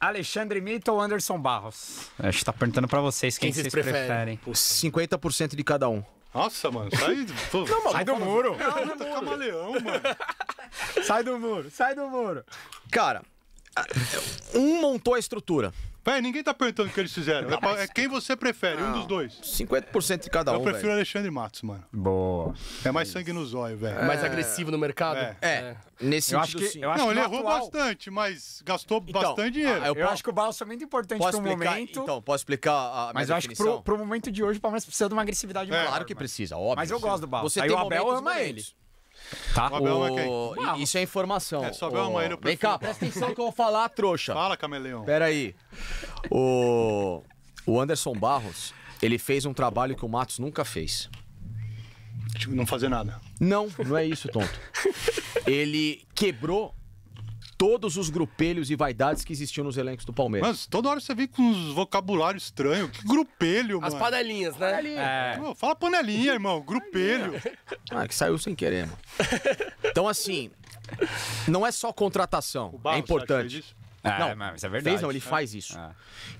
Alexandre Mito ou Anderson Barros? A gente tá perguntando pra vocês quem, quem vocês, vocês preferem. por 50% de cada um. Nossa, mano, sai, pô, não, mano, sai do muro. Não, não, muro. camaleão, mano. sai do muro, sai do muro. Cara, um montou a estrutura pé, ninguém tá perguntando o que eles fizeram. Não, mas... é, quem você prefere, não. um dos dois. 50% de cada um. Eu prefiro o Alexandre Matos, mano. Boa. É mais sangue no zóio, velho. É... Mais agressivo no mercado. É. é. é. Nesse eu acho que, eu acho não, que ele atual... errou bastante, mas gastou então, bastante ah, dinheiro. Eu, eu posso... acho que o Barros é muito importante posso pro explicar, momento. Então, posso explicar a Mas eu acho que pro, pro, momento de hoje, o Palmeiras precisa de uma agressividade é. maior. Claro que precisa, óbvio. Mas eu gosto do Barros. Você Aí tem o Abel ama ele. Tá? Abel é quem? Isso é informação. É, só ver é amanhã no Vem cá, presta atenção que eu vou falar, trouxa. Fala, camaleão. Pera aí. O... o Anderson Barros, ele fez um trabalho que o Matos nunca fez. Tipo, não fazer nada. Não, não é isso, tonto. Ele quebrou todos os grupelhos e vaidades que existiam nos elencos do Palmeiras. Mas toda hora você vem com uns vocabulários estranhos. Que grupelho, As mano. panelinhas, né? Panelinha. É. é. Pô, fala panelinha, irmão. Grupelho. Ah, que saiu sem querer, mano. Então, assim, não é só contratação. Barros, é importante. É, não, mas é verdade. Fez, não, ele é. faz isso. É.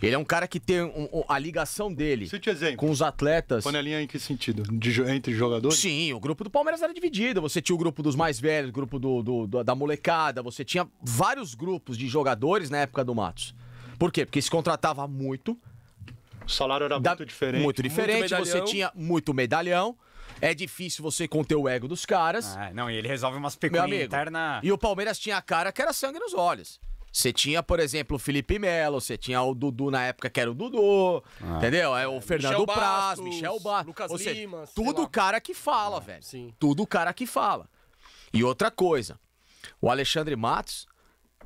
Ele é um cara que tem um, um, a ligação dele com os atletas. Panelinha em que sentido? De, entre jogadores? Sim, o grupo do Palmeiras era dividido. Você tinha o grupo dos mais velhos, o grupo do, do, do, da molecada, você tinha vários grupos de jogadores na época do Matos. Por quê? Porque se contratava muito. O salário era da, muito diferente. Muito diferente, muito você tinha muito medalhão. É difícil você conter o ego dos caras. É, não, e ele resolve umas peculiares internas. E o Palmeiras tinha a cara que era sangue nos olhos. Você tinha, por exemplo, o Felipe Melo, você tinha o Dudu na época que era o Dudu, ah. entendeu? É o é, Fernando Michel Praz, Michel Bastos, Lucas ou seja, Lima, tudo cara que fala, ah, velho. Sim. Tudo cara que fala. E outra coisa, o Alexandre Matos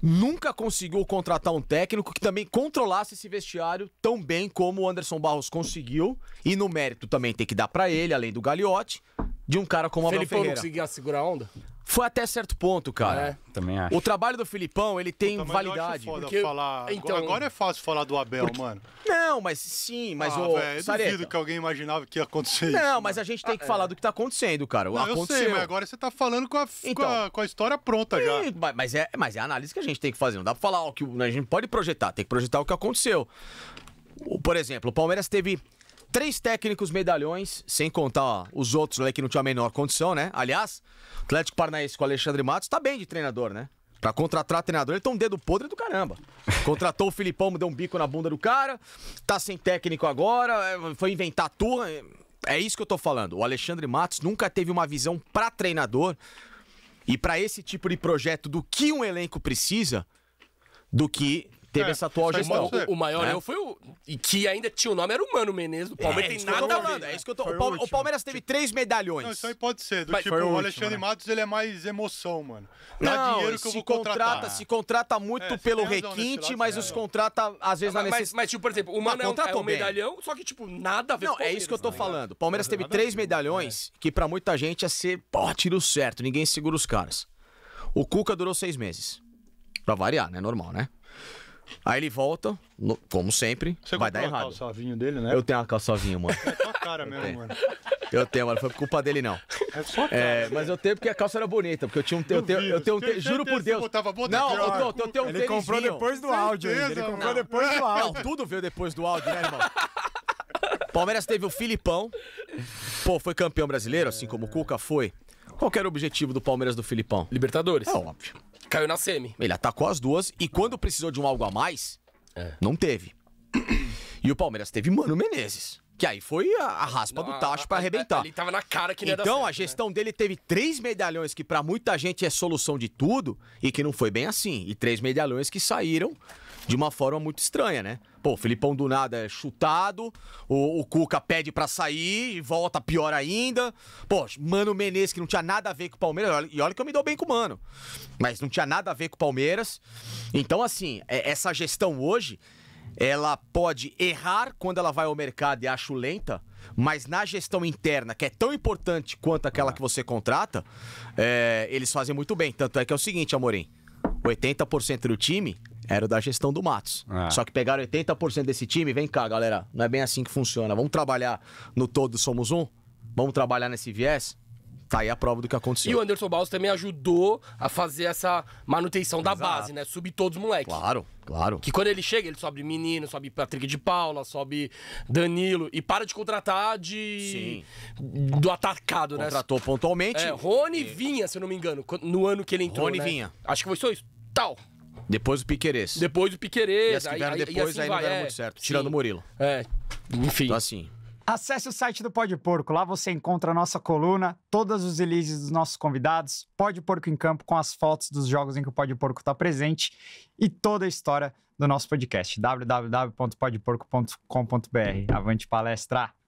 nunca conseguiu contratar um técnico que também controlasse esse vestiário tão bem como o Anderson Barros conseguiu. E no mérito também tem que dar para ele, além do Gagliotti, de um cara como o Abel Felipão Ele não conseguia segurar a onda? Foi até certo ponto, cara. É. Também acho. O trabalho do Filipão, ele tem Puta, validade. Eu porque... falar... então... Agora é fácil falar do Abel, porque... mano. Não, mas sim, mas ah, o. Véio, Sareta... duvido que alguém imaginava que ia acontecer Não, isso, mas mano. a gente tem que ah, é. falar é. do que tá acontecendo, cara. Não, Aconteceu. Eu sei, mas agora você tá falando com a, então... com a, então. com a história pronta sim, já. Mas é, mas é a análise que a gente tem que fazer. Não dá pra falar o que. A gente pode projetar, tem que projetar o que aconteceu. Por exemplo, o Palmeiras teve Três técnicos medalhões, sem contar ó, os outros ali que não tinham a menor condição, né? Aliás, Atlético Paranaense com o Alexandre Matos tá bem de treinador, né? Pra contratar treinador, ele tá um dedo podre do caramba. Contratou o Filipão, deu um bico na bunda do cara, tá sem técnico agora, é, foi inventar turma. É, é isso que eu tô falando. O Alexandre Matos nunca teve uma visão pra treinador e para esse tipo de projeto do que um elenco precisa do que Teve é, essa atual gestão. O, o, maior né? eu foi o. E que ainda tinha o nome, era o Mano Menezes. O é, Palmeiras é, tem nada a ver. É isso que eu tô. O, Palme... o, Palmeiras teve tipo- três medalhões. Não, isso aí pode ser. Do Mas tipo, o, último, Alexandre né? Matos ele é mais emoção, mano. Dá não, dinheiro que eu vou contratar. Contrata, se contrata muito é, pelo requinte, mas os contrata, às vezes, não, na necessidade. Mas, tipo, por exemplo, o Mano ah, é um, é medalhão, só que, tipo, nada a ver não, com é isso que eu tô tá falando. Palmeiras teve três medalhões, é. que pra muita gente ia ser, pô, tiro certo, ninguém segura os caras. O Cuca durou seis meses. Pra variar, né? Normal, né? Aí ele volta, no- como sempre, Você vai dar errado. o calçavinho dele, né? Eu tenho uma calçovinha, mano. É tua cara mesmo, mano. Eu tenho, mano. Foi por culpa dele, não. É só cara. É, mas eu tenho porque a calça era bonita, porque eu tinha um. Eu tenho, eu tenho um te- juro por Deus. você botava não, eu, tenho- eu tenho um Ele comprou depois do áudio Ele comprou depois do Não, áudio. tudo veio depois do áudio, né, irmão? Palmeiras teve o Filipão. Pô, foi campeão brasileiro, assim como o Cuca foi. Qual que era o objetivo do Palmeiras do Filipão? Libertadores. É óbvio. Caiu na semi. Ele atacou as duas e quando precisou de um algo a mais, é. não teve. E o Palmeiras teve Mano Menezes. Que aí foi a, a raspa não, do Tacho para arrebentar. Ele tava na cara que não Então certo, a gestão né? dele teve três medalhões que para muita gente é solução de tudo e que não foi bem assim. E três medalhões que saíram de uma forma muito estranha, né? Pô, o Filipão do nada é chutado, o, o Cuca pede para sair e volta pior ainda. Pô, Mano Menezes, que não tinha nada a ver com o Palmeiras, e olha que eu me dou bem com o Mano, mas não tinha nada a ver com o Palmeiras. Então, assim, é, essa gestão hoje, ela pode errar quando ela vai ao mercado e acho lenta, mas na gestão interna, que é tão importante quanto aquela que você contrata, é, eles fazem muito bem. Tanto é que é o seguinte, Amorim, 80% do time era da gestão do Matos. É. Só que pegaram 80% desse time, vem cá, galera, não é bem assim que funciona. Vamos trabalhar no todo somos um? Vamos trabalhar nesse viés? Tá aí a prova do que aconteceu. E o Anderson Baus também ajudou a fazer essa manutenção da Exato. base, né? Subir todos os moleques. Claro, claro. Que quando ele chega, ele sobe menino, sobe Patrick de Paula, sobe Danilo. E para de contratar de. Sim. Do atacado, né? Contratou pontualmente. É, Rony e... Vinha, se eu não me engano, no ano que ele entrou. Rony né? Vinha. Acho que foi só isso. Tal. Depois do Piquerez. Depois do Piquerez. E as que vieram depois assim ainda assim aí não deram é, muito certo. Sim. Tirando o Murilo. É. Enfim. Então, assim. Acesse o site do Pode Porco, lá você encontra a nossa coluna, todas os releases dos nossos convidados, Pode Porco em Campo com as fotos dos jogos em que o Pode Porco está presente e toda a história do nosso podcast, www.podporco.com.br. Avante palestra!